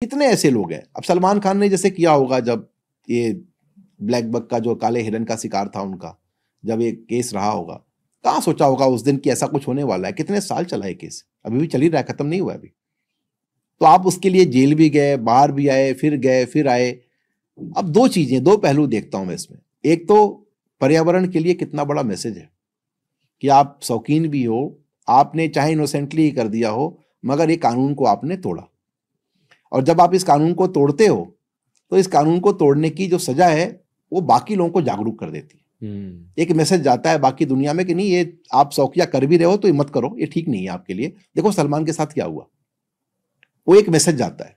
कितने ऐसे लोग हैं अब सलमान खान ने जैसे किया होगा जब ये ब्लैक बक का जो काले हिरन का शिकार था उनका जब ये केस रहा होगा कहाँ सोचा होगा उस दिन कि ऐसा कुछ होने वाला है कितने साल चला है केस अभी भी चल ही रहा है खत्म नहीं हुआ अभी तो आप उसके लिए जेल भी गए बाहर भी आए फिर गए फिर आए अब दो चीजें दो पहलू देखता हूं मैं इसमें एक तो पर्यावरण के लिए कितना बड़ा मैसेज है कि आप शौकीन भी हो आपने चाहे इनोसेंटली कर दिया हो मगर ये कानून को आपने तोड़ा और जब आप इस कानून को तोड़ते हो तो इस कानून को तोड़ने की जो सजा है वो बाकी लोगों को जागरूक कर देती है हम्म। एक मैसेज जाता है बाकी दुनिया में कि नहीं ये आप शौकिया कर भी रहे हो तो ये मत करो ये ठीक नहीं है आपके लिए देखो सलमान के साथ क्या हुआ वो एक मैसेज जाता है